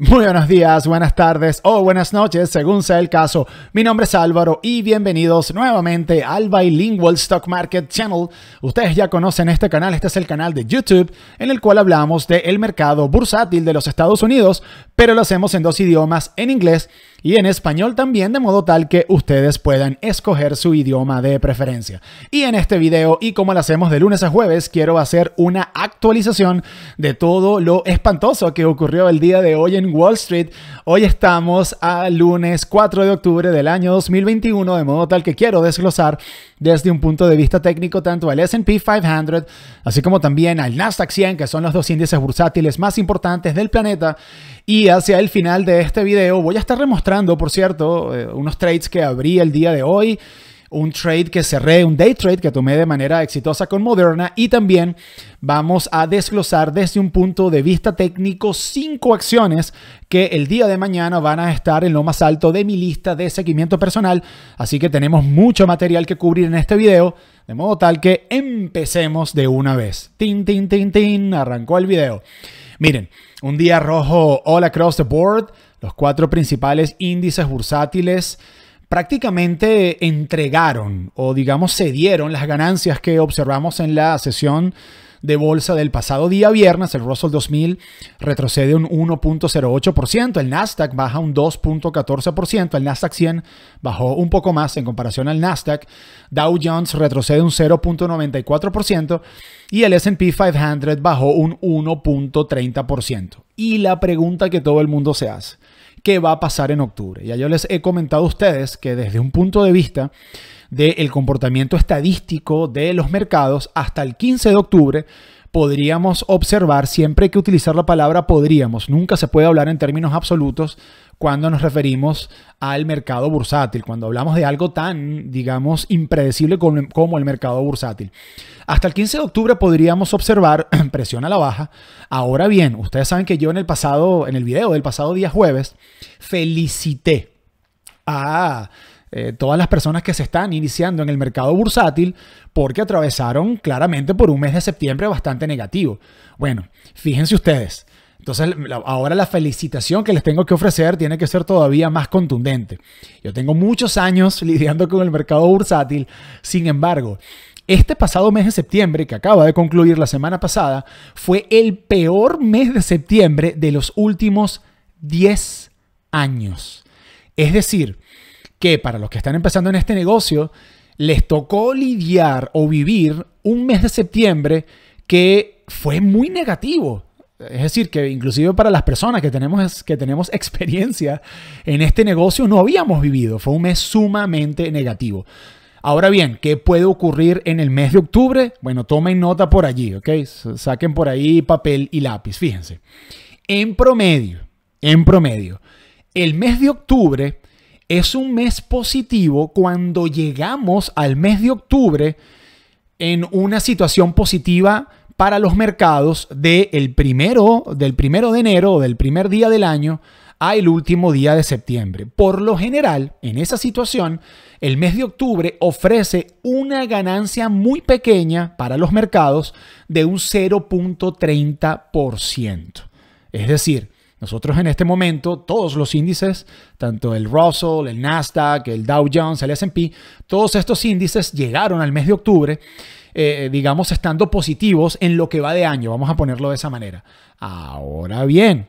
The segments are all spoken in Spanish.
Muy buenos días, buenas tardes o buenas noches, según sea el caso. Mi nombre es Álvaro y bienvenidos nuevamente al Bilingual Stock Market Channel. Ustedes ya conocen este canal, este es el canal de YouTube en el cual hablamos del mercado bursátil de los Estados Unidos, pero lo hacemos en dos idiomas, en inglés y en español también de modo tal que ustedes puedan escoger su idioma de preferencia. Y en este video y como lo hacemos de lunes a jueves, quiero hacer una actualización de todo lo espantoso que ocurrió el día de hoy en Wall Street. Hoy estamos a lunes 4 de octubre del año 2021, de modo tal que quiero desglosar desde un punto de vista técnico tanto al S&P 500, así como también al Nasdaq 100, que son los dos índices bursátiles más importantes del planeta. Y hacia el final de este video voy a estar remostrando por cierto, eh, unos trades que abrí el día de hoy un trade que cerré, un day trade que tomé de manera exitosa con Moderna y también vamos a desglosar desde un punto de vista técnico cinco acciones que el día de mañana van a estar en lo más alto de mi lista de seguimiento personal, así que tenemos mucho material que cubrir en este video, de modo tal que empecemos de una vez. Tin, tin, tin, tin, arrancó el video. Miren, un día rojo all across the board, los cuatro principales índices bursátiles prácticamente entregaron o digamos cedieron las ganancias que observamos en la sesión de bolsa del pasado día viernes, el Russell 2000 retrocede un 1.08%, el Nasdaq baja un 2.14%, el Nasdaq 100 bajó un poco más en comparación al Nasdaq, Dow Jones retrocede un 0.94% y el S&P 500 bajó un 1.30%. Y la pregunta que todo el mundo se hace, ¿qué va a pasar en octubre? Ya yo les he comentado a ustedes que desde un punto de vista del comportamiento estadístico de los mercados hasta el 15 de octubre, podríamos observar, siempre hay que utilizar la palabra podríamos, nunca se puede hablar en términos absolutos cuando nos referimos al mercado bursátil, cuando hablamos de algo tan, digamos, impredecible como el mercado bursátil. Hasta el 15 de octubre podríamos observar presión a la baja. Ahora bien, ustedes saben que yo en el pasado, en el video del pasado día jueves, felicité a eh, todas las personas que se están iniciando en el mercado bursátil porque atravesaron claramente por un mes de septiembre bastante negativo. Bueno, fíjense ustedes. Entonces, ahora la felicitación que les tengo que ofrecer tiene que ser todavía más contundente. Yo tengo muchos años lidiando con el mercado bursátil, sin embargo, este pasado mes de septiembre, que acaba de concluir la semana pasada, fue el peor mes de septiembre de los últimos 10 años. Es decir, que para los que están empezando en este negocio, les tocó lidiar o vivir un mes de septiembre que fue muy negativo. Es decir, que inclusive para las personas que tenemos, que tenemos experiencia en este negocio no habíamos vivido. Fue un mes sumamente negativo. Ahora bien, ¿qué puede ocurrir en el mes de octubre? Bueno, tomen nota por allí, ¿ok? Saquen por ahí papel y lápiz, fíjense. En promedio, en promedio, el mes de octubre es un mes positivo cuando llegamos al mes de octubre en una situación positiva para los mercados de primero, del primero de enero, del primer día del año, a el último día de septiembre. Por lo general, en esa situación, el mes de octubre ofrece una ganancia muy pequeña para los mercados de un 0.30%. Es decir, nosotros en este momento, todos los índices, tanto el Russell, el Nasdaq, el Dow Jones, el SP, todos estos índices llegaron al mes de octubre, eh, eh, digamos, estando positivos en lo que va de año, vamos a ponerlo de esa manera. Ahora bien,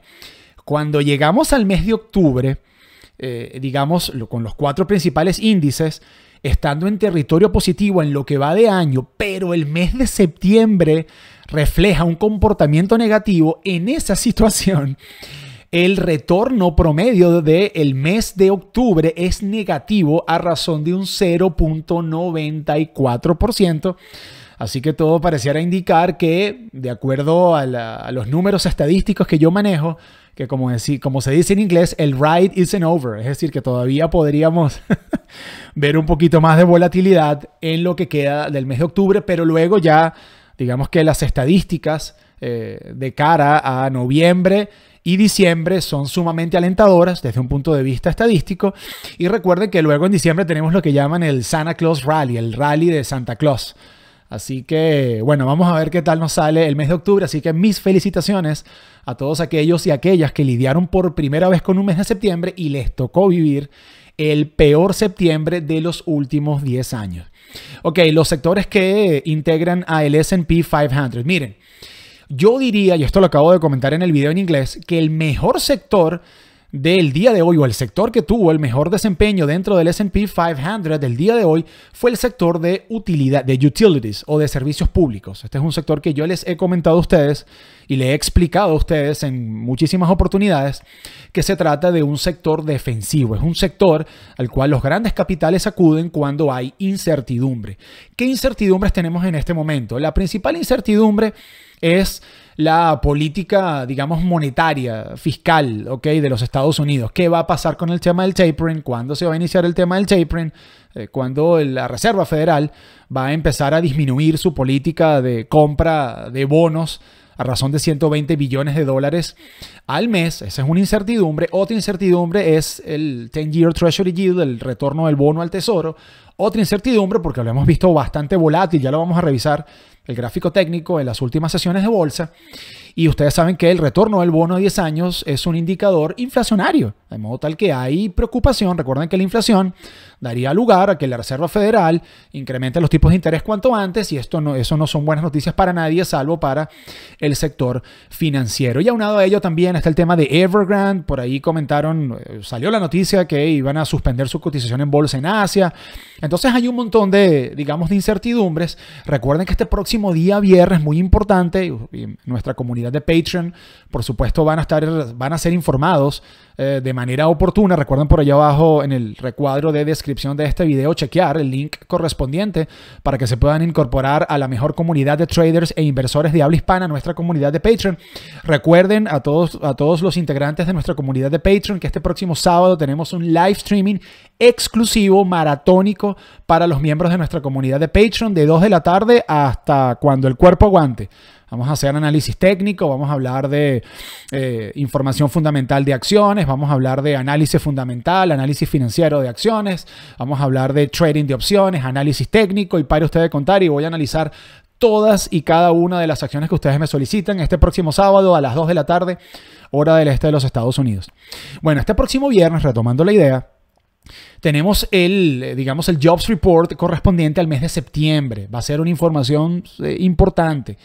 cuando llegamos al mes de octubre, eh, digamos, con los cuatro principales índices, estando en territorio positivo en lo que va de año, pero el mes de septiembre refleja un comportamiento negativo, en esa situación el retorno promedio del el mes de octubre es negativo a razón de un 0.94%. Así que todo pareciera indicar que, de acuerdo a los números estadísticos que yo manejo, que como, como se dice en inglés, el ride isn't over, es decir, que todavía podríamos ver un poquito más de volatilidad en lo que queda del mes de octubre, pero luego ya, digamos que las estadísticas eh, de cara a noviembre y diciembre son sumamente alentadoras desde un punto de vista estadístico. Y recuerden que luego en diciembre tenemos lo que llaman el Santa Claus Rally, el rally de Santa Claus. Así que, bueno, vamos a ver qué tal nos sale el mes de octubre. Así que mis felicitaciones a todos aquellos y aquellas que lidiaron por primera vez con un mes de septiembre y les tocó vivir el peor septiembre de los últimos 10 años. Ok, los sectores que integran a el SP 500. Miren, yo diría, y esto lo acabo de comentar en el video en inglés, que el mejor sector del día de hoy o el sector que tuvo el mejor desempeño dentro del SP 500 del día de hoy fue el sector de utilidad, de utilities o de servicios públicos. Este es un sector que yo les he comentado a ustedes y le he explicado a ustedes en muchísimas oportunidades que se trata de un sector defensivo. Es un sector al cual los grandes capitales acuden cuando hay incertidumbre. ¿Qué incertidumbres tenemos en este momento? La principal incertidumbre es la política, digamos, monetaria, fiscal, ¿ok? De los Estados Unidos. ¿Qué va a pasar con el tema del tapering? ¿Cuándo se va a iniciar el tema del tapering? Eh, ¿Cuándo la Reserva Federal va a empezar a disminuir su política de compra de bonos a razón de 120 billones de dólares al mes. Esa es una incertidumbre. Otra incertidumbre es el 10-year Treasury Yield, el retorno del bono al tesoro. Otra incertidumbre, porque lo hemos visto bastante volátil, ya lo vamos a revisar, el gráfico técnico en las últimas sesiones de bolsa. Y ustedes saben que el retorno del bono a 10 años es un indicador inflacionario, de modo tal que hay preocupación. Recuerden que la inflación daría lugar a que la Reserva Federal incremente los tipos de interés cuanto antes y esto no, eso no son buenas noticias para nadie, salvo para el sector financiero. Y aunado a ello también está el tema de Evergrande. Por ahí comentaron, eh, salió la noticia que iban a suspender su cotización en bolsa en Asia. Entonces hay un montón de, digamos, de incertidumbres. Recuerden que este próximo día viernes, muy importante, nuestra comunidad de Patreon, por supuesto, van a, estar, van a ser informados eh, de manera oportuna. Recuerden por allá abajo en el recuadro de descripción de este video chequear el link correspondiente para que se puedan incorporar a la mejor comunidad de traders e inversores de habla hispana, nuestra comunidad de Patreon. Recuerden a todos, a todos los integrantes de nuestra comunidad de Patreon que este próximo sábado tenemos un live streaming exclusivo, maratónico, para los miembros de nuestra comunidad de Patreon de 2 de la tarde hasta cuando el cuerpo aguante. Vamos a hacer análisis técnico, vamos a hablar de eh, información fundamental de acciones, vamos a hablar de análisis fundamental, análisis financiero de acciones, vamos a hablar de trading de opciones, análisis técnico y para ustedes de contar y voy a analizar todas y cada una de las acciones que ustedes me solicitan este próximo sábado a las 2 de la tarde, hora del este de los Estados Unidos. Bueno, este próximo viernes, retomando la idea, tenemos el, eh, digamos, el Jobs Report correspondiente al mes de septiembre. Va a ser una información eh, importante.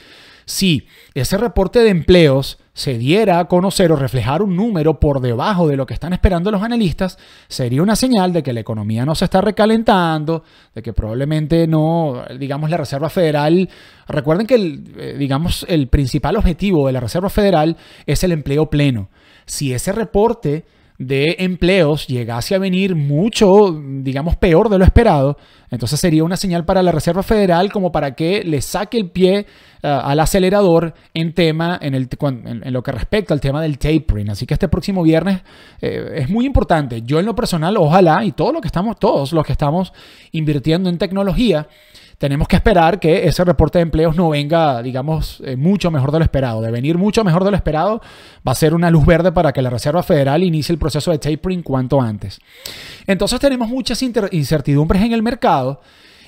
Si ese reporte de empleos se diera a conocer o reflejar un número por debajo de lo que están esperando los analistas, sería una señal de que la economía no se está recalentando, de que probablemente no, digamos, la Reserva Federal, recuerden que, el, eh, digamos, el principal objetivo de la Reserva Federal es el empleo pleno. Si ese reporte de empleos llegase a venir mucho, digamos, peor de lo esperado, entonces sería una señal para la Reserva Federal como para que le saque el pie eh, al acelerador en tema, en, lo que respecta al tema del tapering. Así que este próximo viernes eh, es muy importante. Yo en lo personal, ojalá, y todo lo que estamos, todos los que estamos invirtiendo en tecnología, tenemos que esperar que ese reporte de empleos no venga, digamos, eh, mucho mejor de lo esperado. De venir mucho mejor de lo esperado, va a ser una luz verde para que la Reserva Federal inicie el proceso de tapering cuanto antes. Entonces tenemos muchas incertidumbres en el mercado.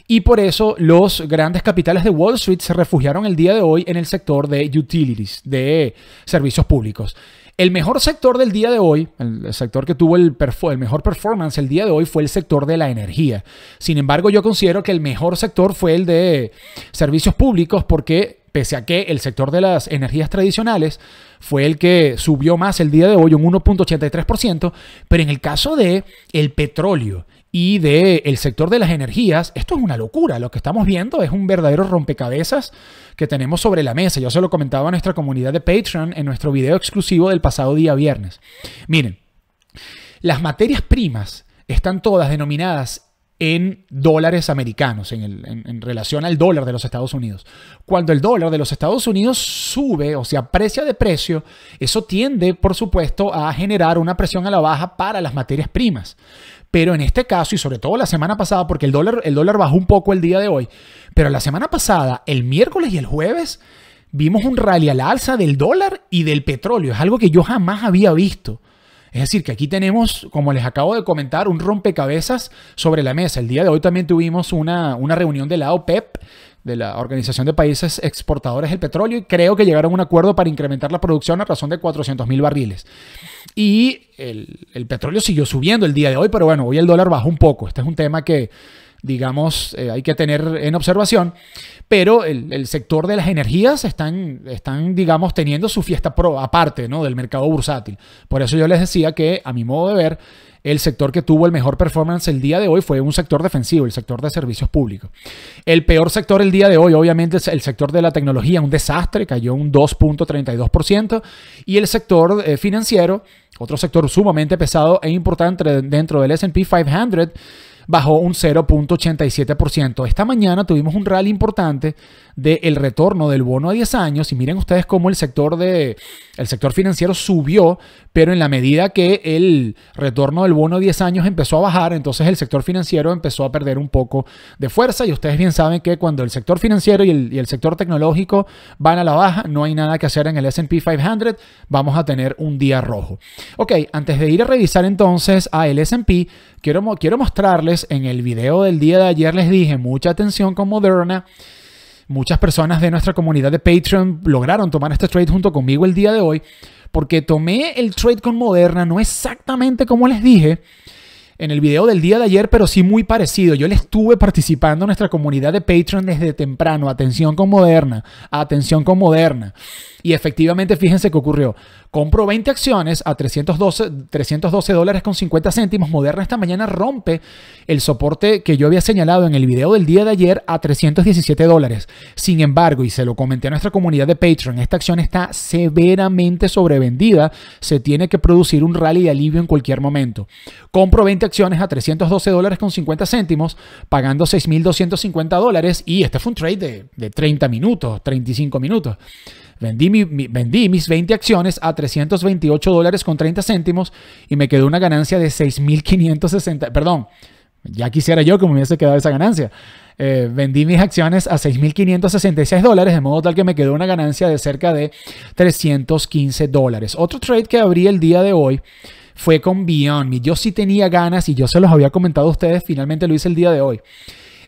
Y por eso los grandes capitales de Wall Street se refugiaron el día de hoy en el sector de utilities, de servicios públicos. El mejor sector del día de hoy, el sector que tuvo el, mejor performance el día de hoy fue el sector de la energía. Sin embargo, yo considero que el mejor sector fue el de servicios públicos porque pese a que el sector de las energías tradicionales fue el que subió más el día de hoy un 1.83%, pero en el caso de el petróleo y del sector de las energías, esto es una locura. Lo que estamos viendo es un verdadero rompecabezas que tenemos sobre la mesa. Yo se lo comentaba a nuestra comunidad de Patreon en nuestro video exclusivo del pasado día viernes. Miren, las materias primas están todas denominadas en dólares americanos, en, en relación al dólar de los Estados Unidos. Cuando el dólar de los Estados Unidos sube o se aprecia de precio, eso tiende, por supuesto, a generar una presión a la baja para las materias primas. Pero en este caso, y sobre todo la semana pasada, porque el dólar, el dólar bajó un poco el día de hoy, pero la semana pasada, el miércoles y el jueves, vimos un rally a la alza del dólar y del petróleo. Es algo que yo jamás había visto. Es decir, que aquí tenemos, como les acabo de comentar, un rompecabezas sobre la mesa. El día de hoy también tuvimos una, reunión de lado pep de la Organización de Países Exportadores del Petróleo y creo que llegaron a un acuerdo para incrementar la producción a razón de 400 mil barriles. Y el, el petróleo siguió subiendo el día de hoy, pero bueno, hoy el dólar bajó un poco. Este es un tema que digamos, eh, hay que tener en observación, pero el, sector de las energías están, están digamos, teniendo su fiesta pro, aparte ¿no? del mercado bursátil. Por eso yo les decía que, a mi modo de ver, el sector que tuvo el mejor performance el día de hoy fue un sector defensivo, el sector de servicios públicos. El peor sector el día de hoy, obviamente, es el sector de la tecnología, un desastre, cayó un 2.32%, y el sector eh, financiero, otro sector sumamente pesado e importante dentro del SP 500, bajó un 0.87%. Esta mañana tuvimos un rally importante del retorno del bono a 10 años y miren ustedes cómo el sector, de, el sector financiero subió, pero en la medida que el retorno del bono a 10 años empezó a bajar, entonces el sector financiero empezó a perder un poco de fuerza y ustedes bien saben que cuando el sector financiero y el, sector tecnológico van a la baja, no hay nada que hacer en el S&P 500, vamos a tener un día rojo. Ok, antes de ir a revisar entonces a el S&P, Quiero, mostrarles, en el video del día de ayer les dije mucha atención con Moderna. Muchas personas de nuestra comunidad de Patreon lograron tomar este trade junto conmigo el día de hoy, porque tomé el trade con Moderna, no exactamente como les dije en el video del día de ayer, pero sí muy parecido. Yo le estuve participando en nuestra comunidad de Patreon desde temprano. Atención con Moderna, atención con Moderna. Y efectivamente, fíjense qué ocurrió. Compro 20 acciones a 312, 312 dólares con 50 céntimos. Moderna esta mañana rompe el soporte que yo había señalado en el video del día de ayer a 317 dólares. Sin embargo, y se lo comenté a nuestra comunidad de Patreon, esta acción está severamente sobrevendida. Se tiene que producir un rally de alivio en cualquier momento. Compro 20 acciones a 312 dólares con 50 céntimos, pagando 6.250 dólares. Y este fue un trade de, de 30 minutos, 35 minutos. Vendí, mis 20 acciones a 328 dólares con 30 céntimos y me quedó una ganancia de 6.560, perdón, ya quisiera yo que me hubiese quedado esa ganancia. Eh, vendí mis acciones a 6.566 dólares, de modo tal que me quedó una ganancia de cerca de 315 dólares. Otro trade que abrí el día de hoy fue con Beyond Yo sí tenía ganas y yo se los había comentado a ustedes, finalmente lo hice el día de hoy.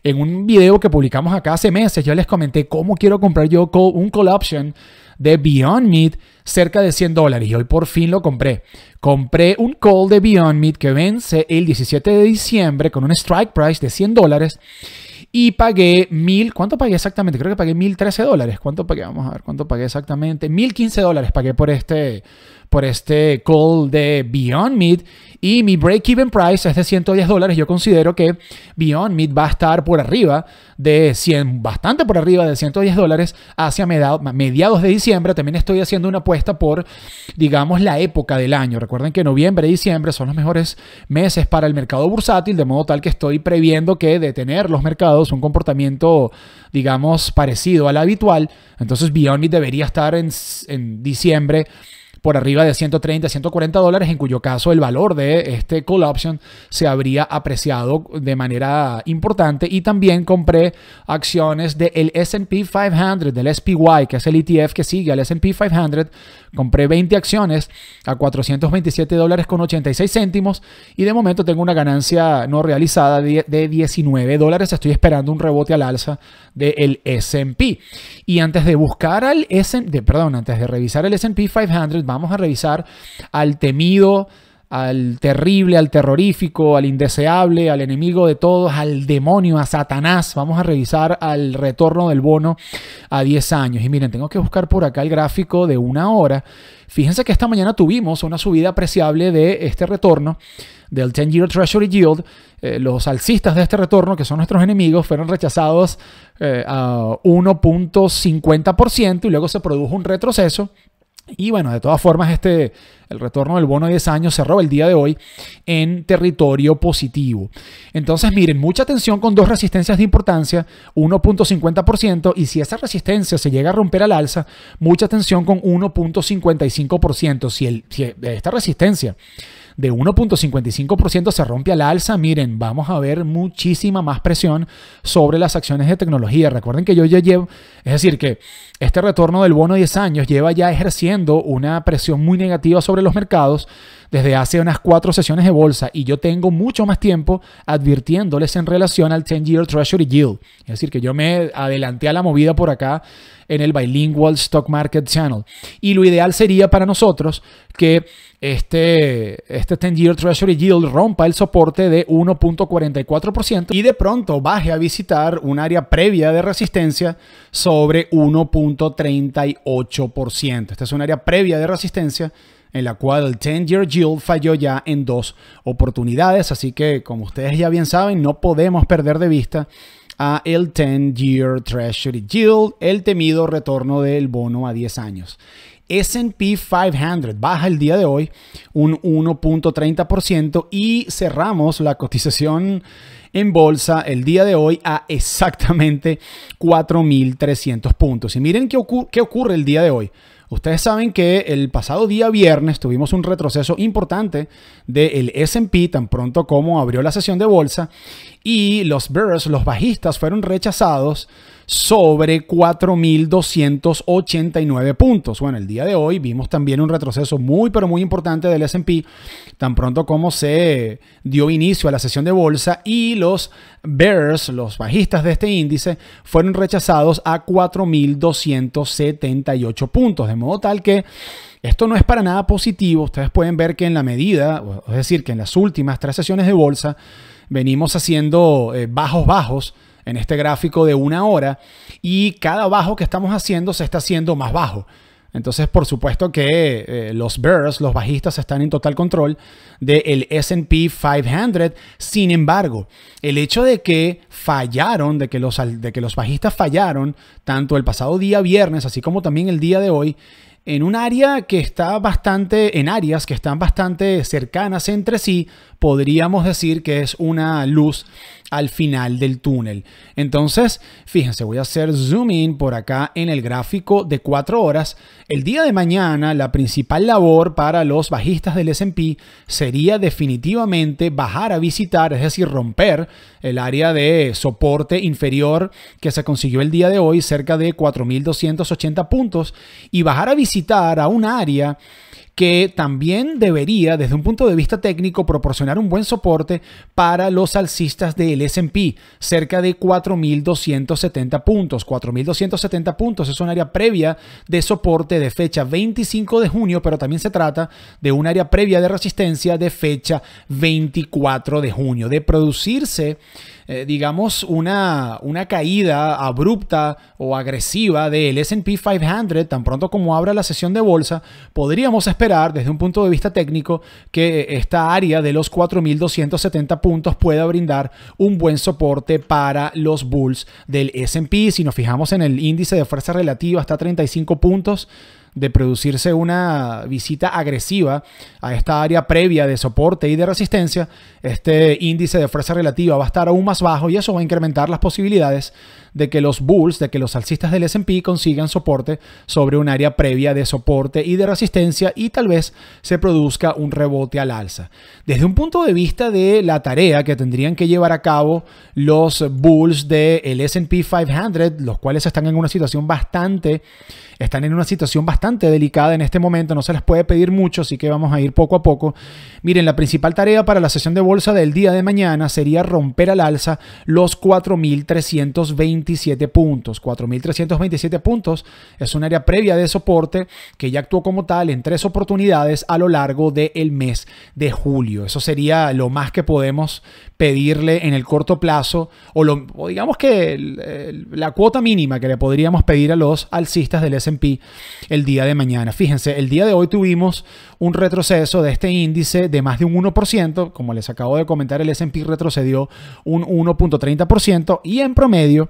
En un video que publicamos acá hace meses, yo les comenté cómo quiero comprar yo un call option de Beyond Meat cerca de 100 dólares y hoy por fin lo compré. Compré un call de Beyond Meat que vence el 17 de diciembre con un strike price de 100 dólares y pagué mil, ¿cuánto pagué exactamente? Creo que pagué 1013 dólares. ¿Cuánto pagué? Vamos a ver, ¿cuánto pagué exactamente? 1015 dólares pagué por este, por este call de Beyond Meat y mi break-even price es de 110 dólares. Yo considero que Beyond Meat va a estar por arriba de 100, bastante por arriba de 110 dólares hacia mediados de diciembre. También estoy haciendo una apuesta por, digamos, la época del año. Recuerden que noviembre y diciembre son los mejores meses para el mercado bursátil, de modo tal que estoy previendo que de tener los mercados un comportamiento, digamos, parecido al habitual, entonces Beyond Meat debería estar en, en diciembre por arriba de 130, 140 dólares, en cuyo caso el valor de este call option se habría apreciado de manera importante. Y también compré acciones del SP 500, del SPY, que es el ETF que sigue al SP 500. Compré 20 acciones a 427 dólares con 86 céntimos y de momento tengo una ganancia no realizada de 19 dólares. Estoy esperando un rebote al alza del S&P. Y antes de buscar al S&P, perdón, antes de revisar el S&P 500, vamos a revisar al temido, al terrible, al terrorífico, al indeseable, al enemigo de todos, al demonio, a Satanás. Vamos a revisar al retorno del bono a 10 años. Y miren, tengo que buscar por acá el gráfico de una hora. Fíjense que esta mañana tuvimos una subida apreciable de este retorno del 10-year Treasury Yield. Eh, los alcistas de este retorno, que son nuestros enemigos, fueron rechazados eh, a 1.50% y luego se produjo un retroceso y bueno, de todas formas, este, el retorno del bono de 10 años cerró el día de hoy en territorio positivo. Entonces, miren, mucha atención con dos resistencias de importancia, 1.50% y si esa resistencia se llega a romper al alza, mucha atención con 1.55%. Si, si esta resistencia de 1.55% se rompe al alza, miren, vamos a ver muchísima más presión sobre las acciones de tecnología. Recuerden que yo ya llevo, es decir, que este retorno del bono de 10 años lleva ya ejerciendo una presión muy negativa sobre los mercados desde hace unas cuatro sesiones de bolsa y yo tengo mucho más tiempo advirtiéndoles en relación al 10-year Treasury Yield. Es decir, que yo me adelanté a la movida por acá en el Bilingual Stock Market Channel. Y lo ideal sería para nosotros que este, este 10-year Treasury Yield rompa el soporte de 1.44% y de pronto baje a visitar un área previa de resistencia sobre 1.38%. Esta es un área previa de resistencia en la cual el 10 Year Yield falló ya en dos oportunidades. Así que, como ustedes ya bien saben, no podemos perder de vista a el 10 Year Treasury Yield, el temido retorno del bono a 10 años. SP 500 baja el día de hoy un 1.30% y cerramos la cotización en bolsa el día de hoy a exactamente 4.300 puntos. Y miren qué, qué ocurre el día de hoy. Ustedes saben que el pasado día viernes tuvimos un retroceso importante del SP tan pronto como abrió la sesión de bolsa y los bears, los bajistas, fueron rechazados sobre 4.289 puntos. Bueno, el día de hoy vimos también un retroceso muy, pero muy importante del SP, tan pronto como se dio inicio a la sesión de bolsa y los bears, los bajistas de este índice, fueron rechazados a 4.278 puntos, de modo tal que... Esto no es para nada positivo. Ustedes pueden ver que en la medida, es decir, que en las últimas tres sesiones de bolsa, venimos haciendo eh, bajos bajos en este gráfico de una hora y cada bajo que estamos haciendo se está haciendo más bajo. Entonces, por supuesto que eh, los bears, los bajistas, están en total control del SP 500. Sin embargo, el hecho de que fallaron, de que, los, de que los bajistas fallaron, tanto el pasado día viernes, así como también el día de hoy, en un área que está bastante, en áreas que están bastante cercanas entre sí, podríamos decir que es una luz al final del túnel. Entonces, fíjense, voy a hacer zoom in por acá en el gráfico de cuatro horas. El día de mañana, la principal labor para los bajistas del S&P sería definitivamente bajar a visitar, es decir, romper el área de soporte inferior que se consiguió el día de hoy, cerca de 4.280 puntos, y bajar a visitar a un área que también debería, desde un punto de vista técnico, proporcionar un buen soporte para los alcistas del SP, cerca de 4.270 puntos. 4.270 puntos es un área previa de soporte de fecha 25 de junio, pero también se trata de un área previa de resistencia de fecha 24 de junio. De producirse eh, digamos, una, una caída abrupta o agresiva del SP 500, tan pronto como abra la sesión de bolsa, podríamos esperar desde un punto de vista técnico que esta área de los 4.270 puntos pueda brindar un buen soporte para los bulls del SP. Si nos fijamos en el índice de fuerza relativa, hasta 35 puntos de producirse una visita agresiva a esta área previa de soporte y de resistencia, este índice de fuerza relativa va a estar aún más bajo y eso va a incrementar las posibilidades de que los bulls, de que los alcistas del SP consigan soporte sobre un área previa de soporte y de resistencia y tal vez se produzca un rebote al alza. Desde un punto de vista de la tarea que tendrían que llevar a cabo los bulls del SP 500, los cuales están en una situación bastante, están en una situación bastante delicada en este momento, no se les puede pedir mucho, así que vamos a ir poco a poco. Miren, la principal tarea para la sesión de bolsa del día de mañana sería romper al alza los 4.320 4.327 puntos. 4.327 puntos es un área previa de soporte que ya actuó como tal en tres oportunidades a lo largo del mes de julio. Eso sería lo más que podemos pedirle en el corto plazo o, digamos que la cuota mínima que le podríamos pedir a los alcistas del S&P el día de mañana. Fíjense, el día de hoy tuvimos un retroceso de este índice de más de un 1%, como les acabo de comentar, el S&P retrocedió un 1.30% y en promedio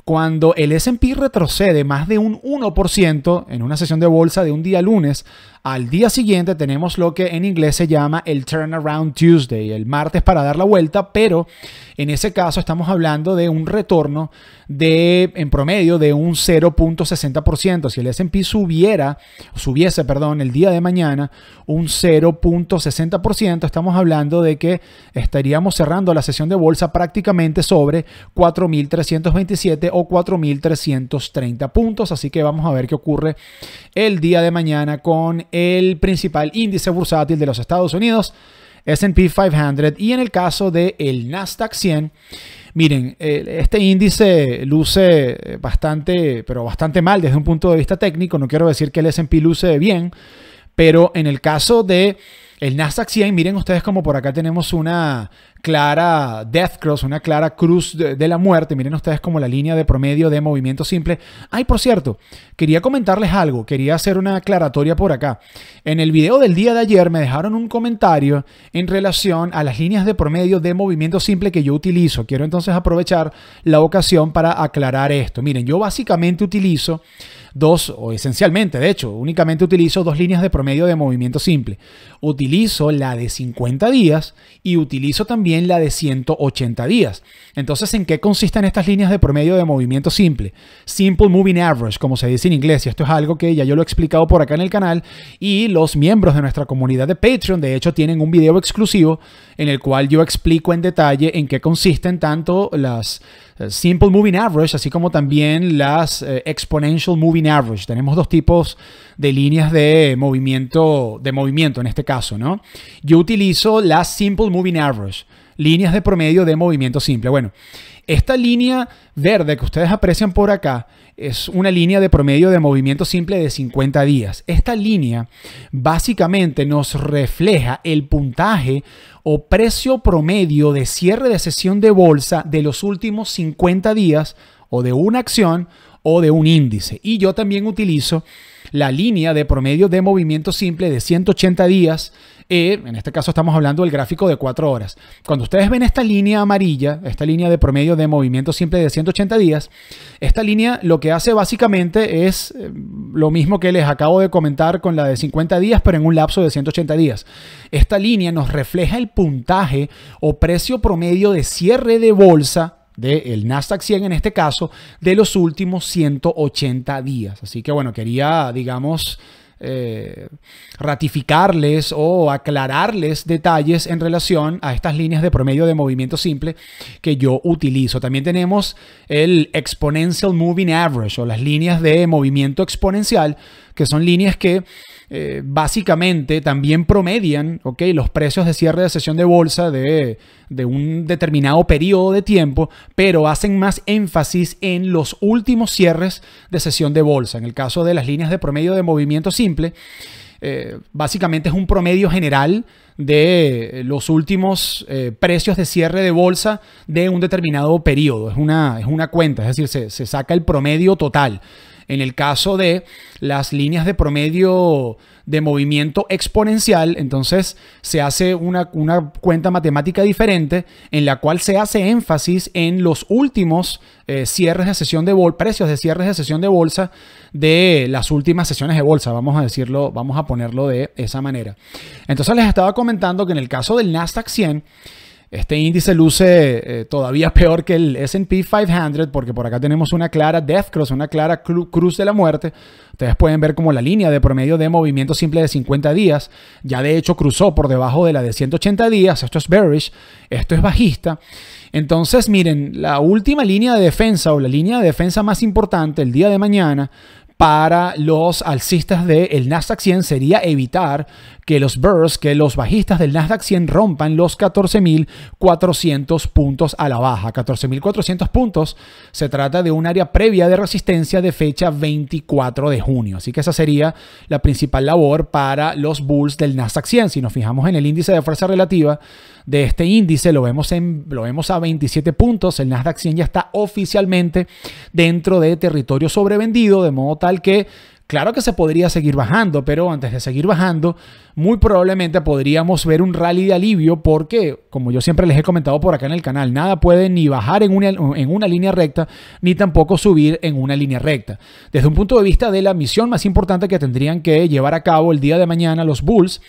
Cuando el SP retrocede más de un 1% en una sesión de bolsa de un día lunes, al día siguiente tenemos lo que en inglés se llama el Turnaround Tuesday, el martes para dar la vuelta, pero en ese caso estamos hablando de un retorno de en promedio de un 0.60%. Si el S&P subiera, subiese, perdón, el día de mañana un 0.60%, estamos hablando de que estaríamos cerrando la sesión de bolsa prácticamente sobre 4327 o 4.330 puntos. Así que vamos a ver qué ocurre el día de mañana con el principal índice bursátil de los Estados Unidos, SP 500, y en el caso del el Nasdaq 100. Miren, este índice luce eh, bastante, pero bastante mal desde un punto de vista técnico. No quiero decir que el SP luce bien, pero en el caso de el Nasdaq 100, miren ustedes como por acá tenemos una clara death cross, una clara cruz de, de, la muerte. Miren ustedes como la línea de promedio de movimiento simple. Ay, por cierto, quería comentarles algo, quería hacer una aclaratoria por acá. En el video del día de ayer me dejaron un comentario en relación a las líneas de promedio de movimiento simple que yo utilizo. Quiero entonces aprovechar la ocasión para aclarar esto. Miren, yo básicamente utilizo dos, o esencialmente, de hecho, únicamente utilizo dos líneas de promedio de movimiento simple. Utilizo la de 50 días y utilizo también la de 180 días. Entonces, ¿en qué consisten estas líneas de promedio de movimiento simple? Simple Moving Average, como se dice en inglés, y esto es algo que ya yo lo he explicado por acá en el canal, y los miembros de nuestra comunidad de Patreon, de hecho, tienen un video exclusivo en el cual yo explico en detalle en qué consisten tanto las eh, Simple Moving Average, así como también las eh, Exponential Moving average. Tenemos dos tipos de líneas de movimiento, de movimiento en este caso, ¿no? Yo utilizo la simple moving average, líneas de promedio de movimiento simple. Bueno, esta línea verde que ustedes aprecian por acá es una línea de promedio de movimiento simple de 50 días. Esta línea básicamente nos refleja el puntaje o precio promedio de cierre de sesión de bolsa de los últimos 50 días o de una acción o de un índice. Y yo también utilizo la línea de promedio de movimiento simple de 180 días. Eh, en este caso estamos hablando del gráfico de 4 horas. Cuando ustedes ven esta línea amarilla, esta línea de promedio de movimiento simple de 180 días, esta línea lo que hace básicamente es eh, lo mismo que les acabo de comentar con la de 50 días, pero en un lapso de 180 días. Esta línea nos refleja el puntaje o precio promedio de cierre de bolsa del Nasdaq 100 en este caso de los últimos 180 días. Así que bueno, quería, digamos, eh, ratificarles o aclararles detalles en relación a estas líneas de promedio de movimiento simple que yo utilizo. También tenemos el Exponential Moving Average o las líneas de movimiento exponencial que son líneas que eh, básicamente también promedian okay, los precios de cierre de sesión de bolsa de, un determinado periodo de tiempo, pero hacen más énfasis en los últimos cierres de sesión de bolsa. En el caso de las líneas de promedio de movimiento simple, eh, básicamente es un promedio general de eh, los últimos precios de cierre de bolsa de un determinado periodo. Es una, es una cuenta, es decir, se, se saca el promedio total. En el caso de las líneas de promedio de movimiento exponencial, entonces se hace una, cuenta matemática diferente en la cual se hace énfasis en los últimos eh, cierres de sesión de bolsa, precios de cierres de sesión de bolsa de las últimas sesiones de bolsa, vamos a decirlo, vamos a ponerlo de esa manera. Entonces les estaba comentando que en el caso del Nasdaq 100, este índice luce eh, todavía peor que el SP 500 porque por acá tenemos una clara Death Cross, una clara Cruz de la Muerte. Ustedes pueden ver como la línea de promedio de movimiento simple de 50 días ya de hecho cruzó por debajo de la de 180 días. Esto es bearish, esto es bajista. Entonces miren, la última línea de defensa o la línea de defensa más importante el día de mañana para los alcistas del Nasdaq 100 sería evitar que los bears, que los bajistas del Nasdaq 100 rompan los 14.400 puntos a la baja. 14.400 puntos se trata de un área previa de resistencia de fecha 24 de junio. Así que esa sería la principal labor para los bulls del Nasdaq 100. Si nos fijamos en el índice de fuerza relativa de este índice, lo vemos, en, lo vemos a 27 puntos. El Nasdaq 100 ya está oficialmente dentro de territorio sobrevendido, de modo tal que Claro que se podría seguir bajando, pero antes de seguir bajando, muy probablemente podríamos ver un rally de alivio porque, como yo siempre les he comentado por acá en el canal, nada puede ni bajar en en una línea recta, ni tampoco subir en una línea recta. Desde un punto de vista de la misión más importante que tendrían que llevar a cabo el día de mañana los Bulls,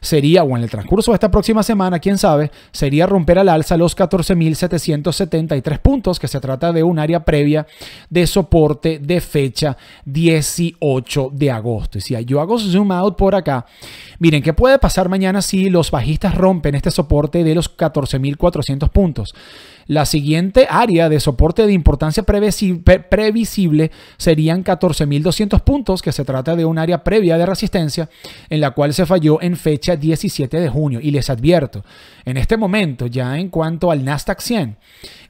sería, o en el transcurso de esta próxima semana, quién sabe, sería romper al alza los 14.773 puntos, que se trata de un área previa de soporte de fecha 18 de agosto. Y si yo hago zoom out por acá, miren, ¿qué puede pasar mañana si los bajistas rompen este soporte de los 14.400 puntos? La siguiente área de soporte de importancia previsible serían 14.200 puntos, que se trata de un área previa de resistencia, en la cual se falló en fecha 17 de junio. Y les advierto, en este momento, ya en cuanto al Nasdaq 100,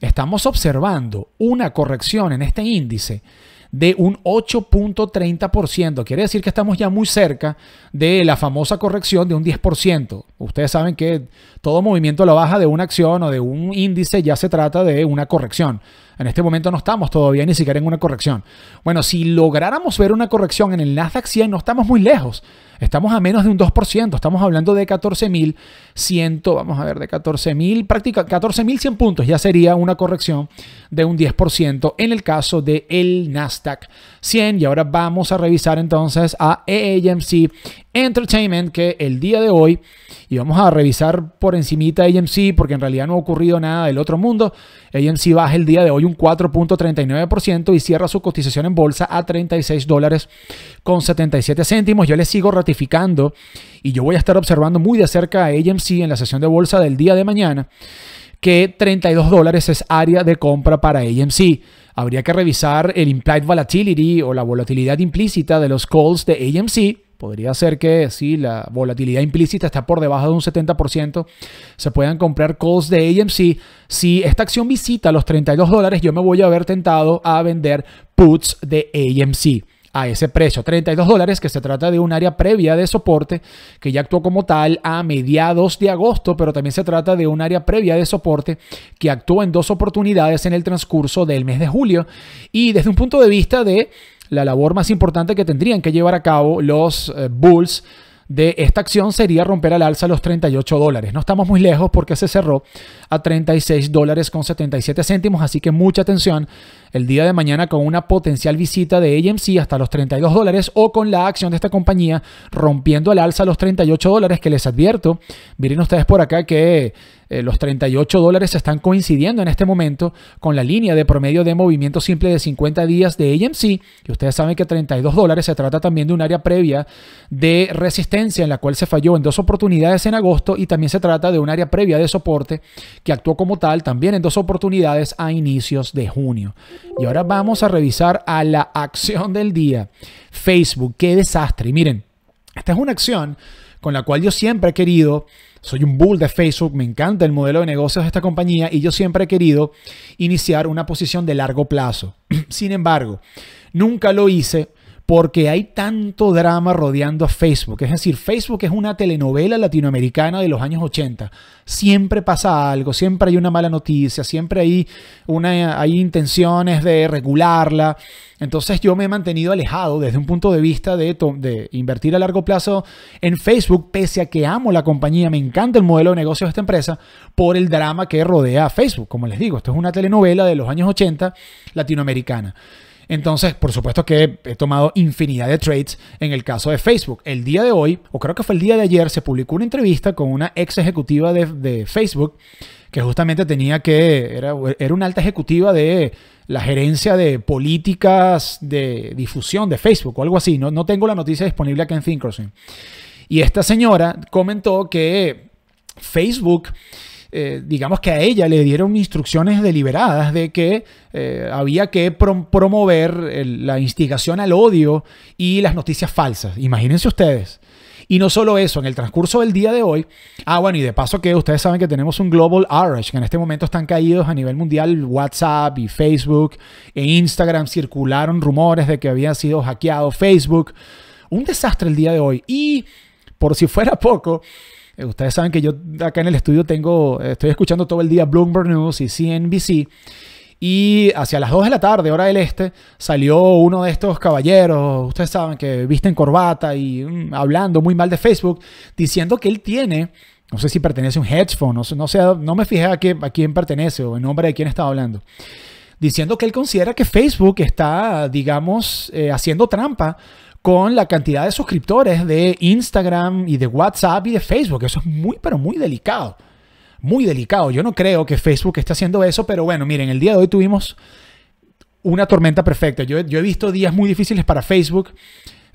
estamos observando una corrección en este índice de un 8.30%. Quiere decir que estamos ya muy cerca de la famosa corrección de un 10%. Ustedes saben que todo movimiento a la baja de una acción o de un índice ya se trata de una corrección. En este momento no estamos todavía ni siquiera en una corrección. Bueno, si lográramos ver una corrección en el Nasdaq 100, no estamos muy lejos. Estamos a menos de un 2%. Estamos hablando de 14.100, vamos a ver, de 14.000, práctica 14.100 puntos. Ya sería una corrección de un 10% en el caso del el Nasdaq 100 y ahora vamos a revisar entonces a AMC Entertainment que el día de hoy, y vamos a revisar por encimita AMC porque en realidad no ha ocurrido nada del otro mundo, AMC baja el día de hoy un 4.39% y cierra su cotización en bolsa a 36 dólares con 77 céntimos. Yo le sigo ratificando y yo voy a estar observando muy de cerca a AMC en la sesión de bolsa del día de mañana que 32 dólares es área de compra para AMC habría que revisar el implied volatility o la volatilidad implícita de los calls de AMC. Podría ser que si la volatilidad implícita está por debajo de un 70%, se puedan comprar calls de AMC. Si esta acción visita los 32 dólares, yo me voy a haber tentado a vender puts de AMC a ese precio, 32 dólares, que se trata de un área previa de soporte que ya actuó como tal a mediados de agosto, pero también se trata de un área previa de soporte que actuó en dos oportunidades en el transcurso del mes de julio. Y desde un punto de vista de la labor más importante que tendrían que llevar a cabo los eh, Bulls, de esta acción sería romper al alza los 38 dólares. No estamos muy lejos porque se cerró a 36 dólares con 77 céntimos, así que mucha atención el día de mañana con una potencial visita de AMC hasta los 32 dólares o con la acción de esta compañía rompiendo al alza los 38 dólares que les advierto. Miren ustedes por acá que eh, los 38 dólares están coincidiendo en este momento con la línea de promedio de movimiento simple de 50 días de AMC. Y ustedes saben que 32 dólares se trata también de un área previa de resistencia en la cual se falló en dos oportunidades en agosto y también se trata de un área previa de soporte que actuó como tal también en dos oportunidades a inicios de junio. Y ahora vamos a revisar a la acción del día. Facebook, qué desastre. miren, esta es una acción con la cual yo siempre he querido soy un bull de Facebook, me encanta el modelo de negocios de esta compañía y yo siempre he querido iniciar una posición de largo plazo. Sin embargo, nunca lo hice porque hay tanto drama rodeando a Facebook. Es decir, Facebook es una telenovela latinoamericana de los años 80. Siempre pasa algo, siempre hay una mala noticia, siempre hay, una, hay intenciones de regularla. Entonces yo me he mantenido alejado desde un punto de vista de, de invertir a largo plazo en Facebook, pese a que amo la compañía, me encanta el modelo de negocio de esta empresa, por el drama que rodea a Facebook. Como les digo, esto es una telenovela de los años 80 latinoamericana. Entonces, por supuesto que he tomado infinidad de trades en el caso de Facebook. El día de hoy, o creo que fue el día de ayer, se publicó una entrevista con una ex ejecutiva de, Facebook que justamente tenía que, era, una alta ejecutiva de la gerencia de políticas de difusión de Facebook o algo así. No, no tengo la noticia disponible acá en Thinkorswim. Y esta señora comentó que Facebook eh, digamos que a ella le dieron instrucciones deliberadas de que eh, había que promover la instigación al odio y las noticias falsas. Imagínense ustedes. Y no solo eso, en el transcurso del día de hoy, ah, bueno, y de paso que ustedes saben que tenemos un Global Average, que en este momento están caídos a nivel mundial, WhatsApp y Facebook e Instagram circularon rumores de que había sido hackeado Facebook. Un desastre el día de hoy. Y por si fuera poco, eh, ustedes saben que yo acá en el estudio tengo, eh, estoy escuchando todo el día Bloomberg News y CNBC. Y hacia las 2 de la tarde, hora del este, salió uno de estos caballeros, ustedes saben que visten corbata y mm, hablando muy mal de Facebook, diciendo que él tiene, no sé si pertenece a un hedge fund, no, sé, no me fijé a, quién pertenece o en nombre de quién estaba hablando, diciendo que él considera que Facebook está, digamos, eh, haciendo trampa con la cantidad de suscriptores de Instagram y de WhatsApp y de Facebook. Eso es muy, pero muy delicado. Muy delicado. Yo no creo que Facebook esté haciendo eso, pero bueno, miren, el día de hoy tuvimos una tormenta perfecta. Yo, he visto días muy difíciles para Facebook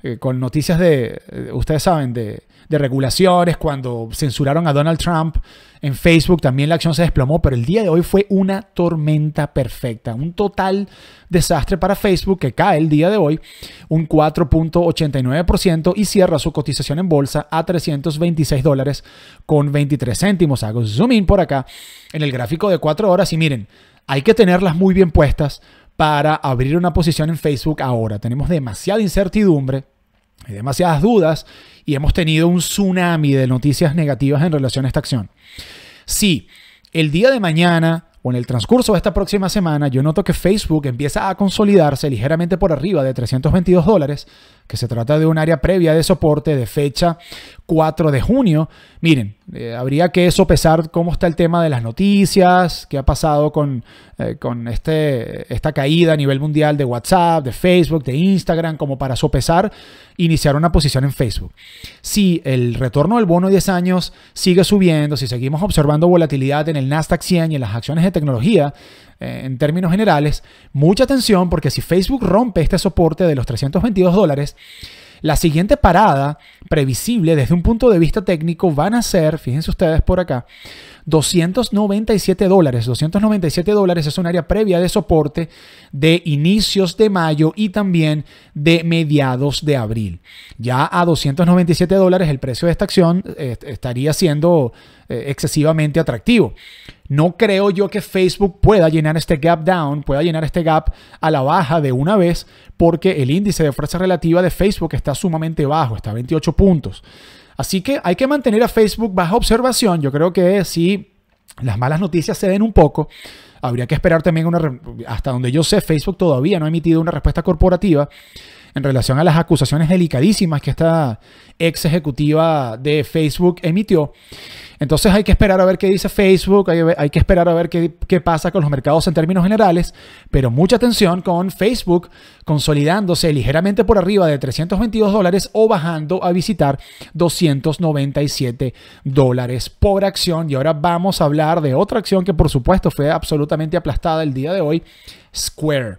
eh, con noticias de, eh, ustedes saben, de de regulaciones, cuando censuraron a Donald Trump en Facebook, también la acción se desplomó, pero el día de hoy fue una tormenta perfecta, un total desastre para Facebook que cae el día de hoy un 4.89% y cierra su cotización en bolsa a 326 dólares con 23 céntimos. Hago zoom in por acá en el gráfico de 4 horas y miren, hay que tenerlas muy bien puestas para abrir una posición en Facebook ahora. Tenemos demasiada incertidumbre hay demasiadas dudas y hemos tenido un tsunami de noticias negativas en relación a esta acción. Si el día de mañana o en el transcurso de esta próxima semana yo noto que Facebook empieza a consolidarse ligeramente por arriba de 322 dólares, que se trata de un área previa de soporte de fecha 4 de junio. Miren, eh, habría que sopesar cómo está el tema de las noticias, qué ha pasado eh, con, este, esta caída a nivel mundial de WhatsApp, de Facebook, de Instagram, como para sopesar iniciar una posición en Facebook. Si el retorno del bono de 10 años sigue subiendo, si seguimos observando volatilidad en el Nasdaq 100 y en las acciones de tecnología, eh, en términos generales, mucha atención porque si Facebook rompe este soporte de los 322 dólares, la siguiente parada previsible desde un punto de vista técnico van a ser, fíjense ustedes por acá, 297 dólares. 297 dólares es un área previa de soporte de inicios de mayo y también de mediados de abril. Ya a 297 dólares el precio de esta acción eh, estaría siendo eh, excesivamente atractivo. No creo yo que Facebook pueda llenar este gap down, pueda llenar este gap a la baja de una vez, porque el índice de fuerza relativa de Facebook está sumamente bajo, está a 28 puntos. Así que hay que mantener a Facebook bajo observación. Yo creo que si las malas noticias se den un poco, Habría que esperar también una... Hasta donde yo sé, Facebook todavía no ha emitido una respuesta corporativa en relación a las acusaciones delicadísimas que esta ex ejecutiva de Facebook emitió. Entonces hay que esperar a ver qué dice Facebook, hay, que esperar a ver qué, qué, pasa con los mercados en términos generales, pero mucha atención con Facebook consolidándose ligeramente por arriba de 322 dólares o bajando a visitar 297 dólares por acción. Y ahora vamos a hablar de otra acción que por supuesto fue absolutamente aplastada el día de hoy, Square.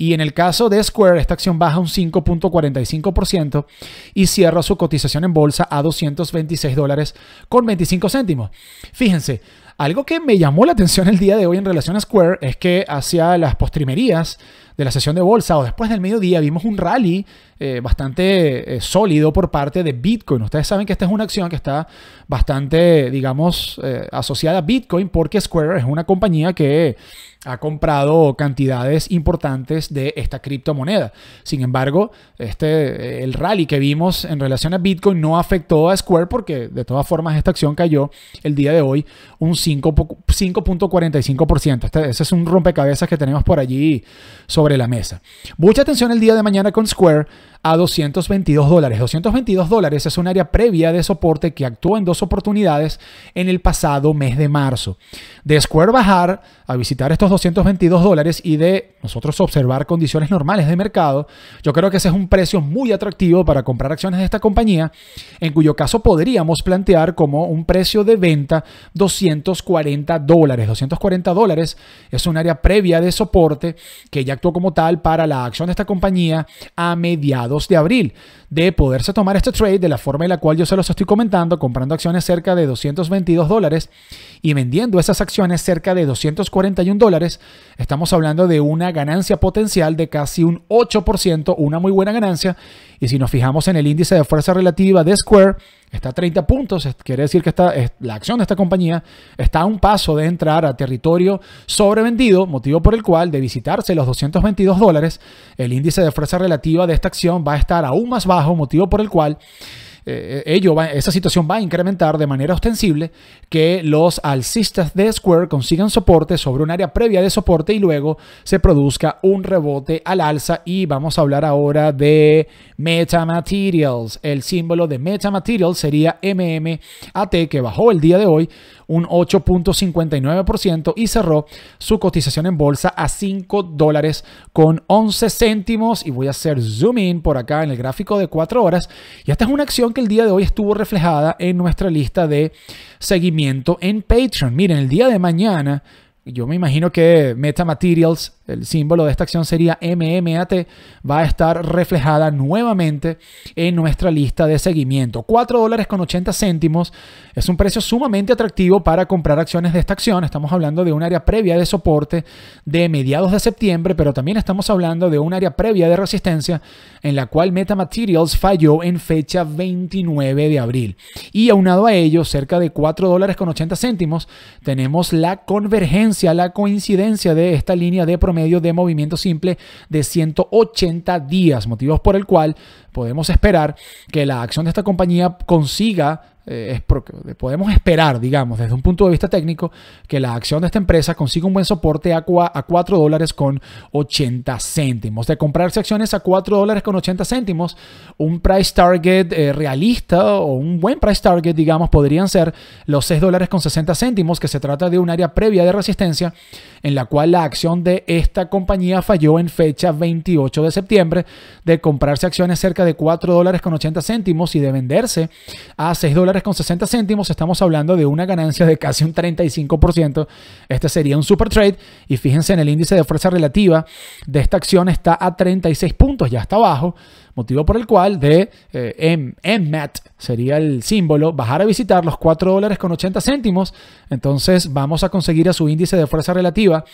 Y en el caso de Square, esta acción baja un 5.45% y cierra su cotización en bolsa a 226 dólares con 25 céntimos. Fíjense, algo que me llamó la atención el día de hoy en relación a Square es que hacia las postrimerías de la sesión de bolsa o después del mediodía vimos un rally eh, bastante eh, sólido por parte de Bitcoin. Ustedes saben que esta es una acción que está bastante, digamos, eh, asociada a Bitcoin porque Square es una compañía que ha comprado cantidades importantes de esta criptomoneda. Sin embargo, este, el rally que vimos en relación a Bitcoin no afectó a Square porque de todas formas esta acción cayó el día de hoy un 5.45%. este, ese es un rompecabezas que tenemos por allí sobre la mesa. Mucha atención el día de mañana con Square 222 dólares. 222 dólares es un área previa de soporte que actuó en dos oportunidades en el pasado mes de marzo. De Square bajar a visitar estos 222 dólares y de nosotros observar condiciones normales de mercado, yo creo que ese es un precio muy atractivo para comprar acciones de esta compañía, en cuyo caso podríamos plantear como un precio de venta 240 dólares. 240 dólares es un área previa de soporte que ya actuó como tal para la acción de esta compañía a mediados de abril, de poderse tomar este trade de la forma en la cual yo se los estoy comentando, comprando acciones cerca de 222 dólares y vendiendo esas acciones cerca de 241 dólares, estamos hablando de una ganancia potencial de casi un 8%, una muy buena ganancia. Y si nos fijamos en el índice de fuerza relativa de Square, Está a 30 puntos, quiere decir que esta, la acción de esta compañía está a un paso de entrar a territorio sobrevendido, motivo por el cual de visitarse los 222 dólares, el índice de fuerza relativa de esta acción va a estar aún más bajo, motivo por el cual eh, ello esa situación va a incrementar de manera ostensible que los alcistas de Square consigan soporte sobre un área previa de soporte y luego se produzca un rebote al alza. Y vamos a hablar ahora de Metamaterials. El símbolo de Metamaterials sería MMAT que bajó el día de hoy un 8.59% y cerró su cotización en bolsa a 5 dólares con 11 céntimos. Y voy a hacer zoom in por acá en el gráfico de 4 horas. Y esta es una acción que el día de hoy estuvo reflejada en nuestra lista de seguimiento en Patreon. Miren, el día de mañana yo me imagino que Meta Materials el símbolo de esta acción sería MMAT, va a estar reflejada nuevamente en nuestra lista de seguimiento. 4 dólares con 80 céntimos es un precio sumamente atractivo para comprar acciones de esta acción. Estamos hablando de un área previa de soporte de mediados de septiembre, pero también estamos hablando de un área previa de resistencia en la cual Meta Materials falló en fecha 29 de abril. Y aunado a ello, cerca de 4 dólares con 80 céntimos, tenemos la convergencia, la coincidencia de esta línea de promedio medio de movimiento simple de 180 días, motivos por el cual podemos esperar que la acción de esta compañía consiga eh, porque podemos esperar, digamos, desde un punto de vista técnico, que la acción de esta empresa consiga un buen soporte a, a dólares con 80 céntimos. De comprarse acciones a 4 dólares con 80 céntimos, un price target eh, realista o un buen price target, digamos, podrían ser los 6 dólares con 60 céntimos, que se trata de un área previa de resistencia en la cual la acción de esta compañía falló en fecha 28 de septiembre de comprarse acciones cerca de 4 dólares con 80 céntimos y de venderse a 6 dólares con 60 céntimos, estamos hablando de una ganancia de casi un 35%. Este sería un super trade y fíjense en el índice de fuerza relativa de esta acción está a 36 puntos, ya está abajo, motivo por el cual de eh, sería el símbolo, bajar a visitar los 4 dólares con 80 céntimos, entonces vamos a conseguir a su índice de fuerza relativa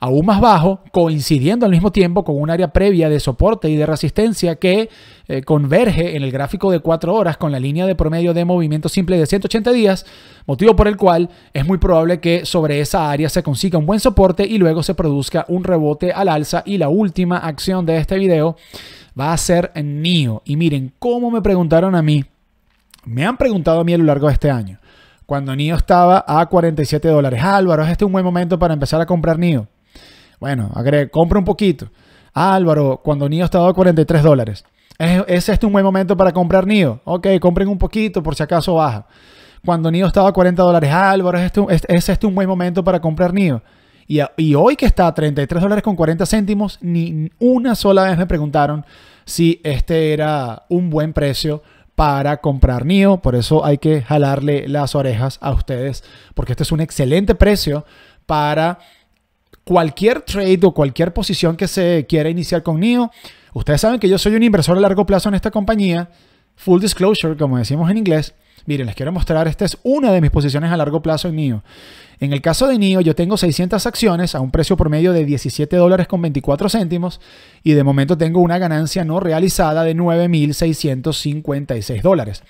aún más bajo, coincidiendo al mismo tiempo con un área previa de soporte y de resistencia que eh, converge en el gráfico de 4 horas con la línea de promedio de movimiento simple de 180 días, motivo por el cual es muy probable que sobre esa área se consiga un buen soporte y luego se produzca un rebote al alza y la última acción de este video va a ser NIO. Y miren, cómo me preguntaron a mí, me han preguntado a mí a lo largo de este año, cuando NIO estaba a 47 dólares, Álvaro, ¿es este un buen momento para empezar a comprar NIO? Bueno, agregué, compra un poquito. Álvaro, cuando NIO estaba a 43 dólares. ¿Es, este un buen momento para comprar NIO? Ok, compren un poquito por si acaso baja. Cuando NIO estaba a 40 dólares, Álvaro, ¿es este, un, es, este un buen momento para comprar NIO? Y, hoy que está a 33 dólares con 40 céntimos, ni una sola vez me preguntaron si este era un buen precio para comprar NIO. Por eso hay que jalarle las orejas a ustedes, porque este es un excelente precio para cualquier trade o cualquier posición que se quiera iniciar con NIO. Ustedes saben que yo soy un inversor a largo plazo en esta compañía. Full disclosure, como decimos en inglés. Miren, les quiero mostrar, esta es una de mis posiciones a largo plazo en NIO. En el caso de NIO, yo tengo 600 acciones a un precio promedio de 17 dólares con 24 céntimos y de momento tengo una ganancia no realizada de 9.656 dólares.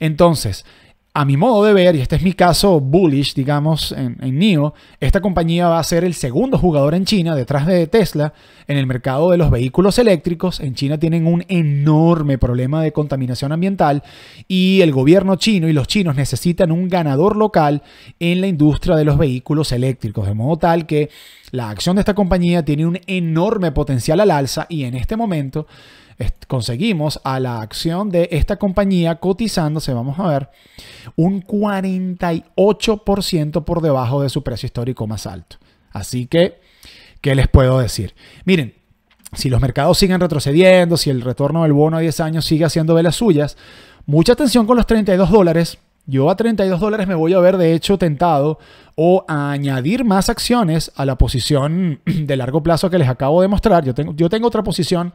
Entonces, a mi modo de ver, y este es mi caso bullish, digamos, en, en NIO, esta compañía va a ser el segundo jugador en China detrás de Tesla en el mercado de los vehículos eléctricos. En China tienen un enorme problema de contaminación ambiental y el gobierno chino y los chinos necesitan un ganador local en la industria de los vehículos eléctricos, de modo tal que la acción de esta compañía tiene un enorme potencial al alza y en este momento conseguimos a la acción de esta compañía cotizándose, vamos a ver, un 48% por debajo de su precio histórico más alto. Así que, ¿qué les puedo decir? Miren, si los mercados siguen retrocediendo, si el retorno del bono a 10 años sigue haciendo velas suyas, mucha atención con los 32 dólares. Yo a 32 dólares me voy a ver de hecho tentado o a añadir más acciones a la posición de largo plazo que les acabo de mostrar. Yo tengo, yo tengo otra posición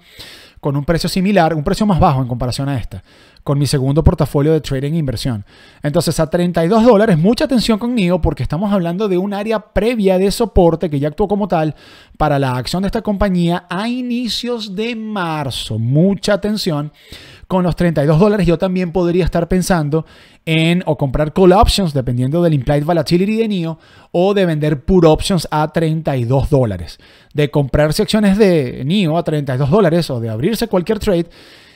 con un precio similar, un precio más bajo en comparación a esta, con mi segundo portafolio de trading e inversión. Entonces a 32 dólares, mucha atención conmigo porque estamos hablando de un área previa de soporte que ya actuó como tal para la acción de esta compañía a inicios de marzo. Mucha atención con los 32 dólares yo también podría estar pensando en o comprar call options dependiendo del implied volatility de NIO o de vender put options a 32 dólares. De comprar secciones de NIO a 32 dólares o de abrirse cualquier trade.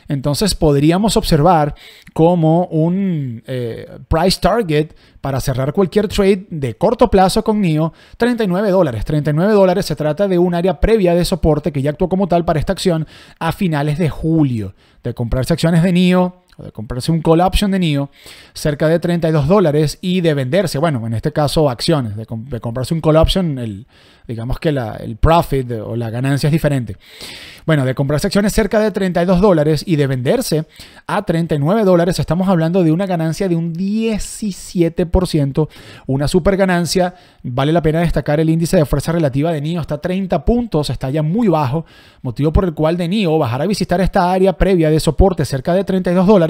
Entonces podríamos observar como un eh, price target para cerrar cualquier trade de corto plazo con NIO, 39 dólares. 39 dólares se trata de un área previa de soporte que ya actuó como tal para esta acción a finales de julio de comprar acciones de NIO de comprarse un call option de NIO cerca de 32 dólares y de venderse, bueno, en este caso acciones, de, comprarse un call option, el, digamos que el profit o la ganancia es diferente. Bueno, de comprarse acciones cerca de 32 dólares y de venderse a 39 dólares, estamos hablando de una ganancia de un 17%, una super ganancia. Vale la pena destacar el índice de fuerza relativa de NIO, está 30 puntos, está ya muy bajo, motivo por el cual de NIO bajar a visitar esta área previa de soporte cerca de 32 dólares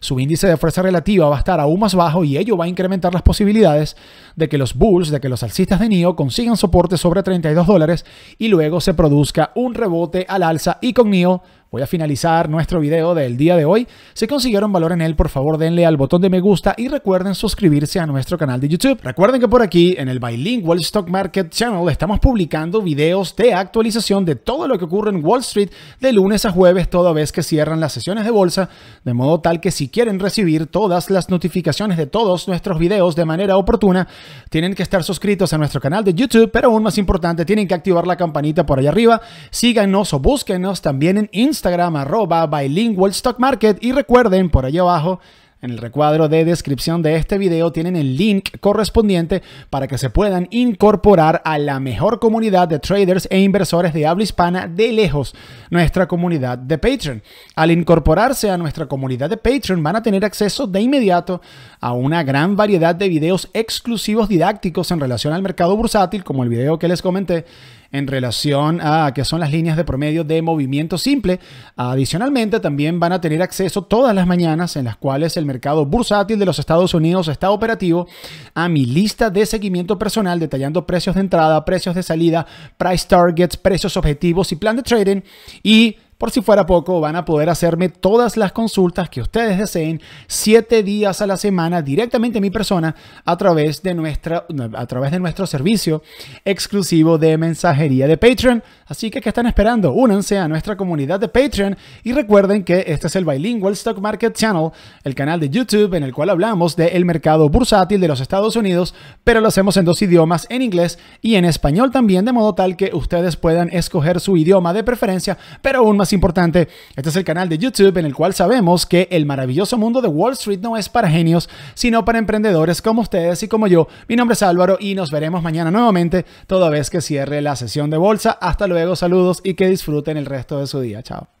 su índice de fuerza relativa va a estar aún más bajo y ello va a incrementar las posibilidades de que los bulls, de que los alcistas de NIO consigan soporte sobre 32 dólares y luego se produzca un rebote al alza y con NIO voy a finalizar nuestro video del día de hoy. Si consiguieron valor en él, por favor denle al botón de me gusta y recuerden suscribirse a nuestro canal de YouTube. Recuerden que por aquí, en el Bilingual Stock Market Channel, estamos publicando videos de actualización de todo lo que ocurre en Wall Street de lunes a jueves, toda vez que cierran las sesiones de bolsa, de modo tal que si quieren recibir todas las notificaciones de todos nuestros videos de manera oportuna, tienen que estar suscritos a nuestro canal de YouTube, pero aún más importante, tienen que activar la campanita por allá arriba. Síganos o búsquenos también en Instagram Instagram arroba bilingual stock market y recuerden por ahí abajo en el recuadro de descripción de este video tienen el link correspondiente para que se puedan incorporar a la mejor comunidad de traders e inversores de habla hispana de lejos, nuestra comunidad de Patreon. Al incorporarse a nuestra comunidad de Patreon van a tener acceso de inmediato a una gran variedad de videos exclusivos didácticos en relación al mercado bursátil, como el video que les comenté en relación a que son las líneas de promedio de movimiento simple. Adicionalmente, también van a tener acceso todas las mañanas en las cuales el mercado bursátil de los Estados Unidos está operativo a mi lista de seguimiento personal detallando precios de entrada, precios de salida, price targets, precios objetivos y plan de trading y por si fuera poco, van a poder hacerme todas las consultas que ustedes deseen 7 días a la semana directamente a mi persona a través de, nuestra, a través de nuestro servicio exclusivo de mensajería de Patreon. Así que, ¿qué están esperando? Únanse a nuestra comunidad de Patreon y recuerden que este es el Bilingual Stock Market Channel, el canal de YouTube en el cual hablamos del mercado bursátil de los Estados Unidos, pero lo hacemos en dos idiomas, en inglés y en español también, de modo tal que ustedes puedan escoger su idioma de preferencia, pero aún más importante, este es el canal de YouTube en el cual sabemos que el maravilloso mundo de Wall Street no es para genios, sino para emprendedores como ustedes y como yo. Mi nombre es Álvaro y nos veremos mañana nuevamente, toda vez que cierre la sesión de bolsa. Hasta luego, saludos y que disfruten el resto de su día. Chao.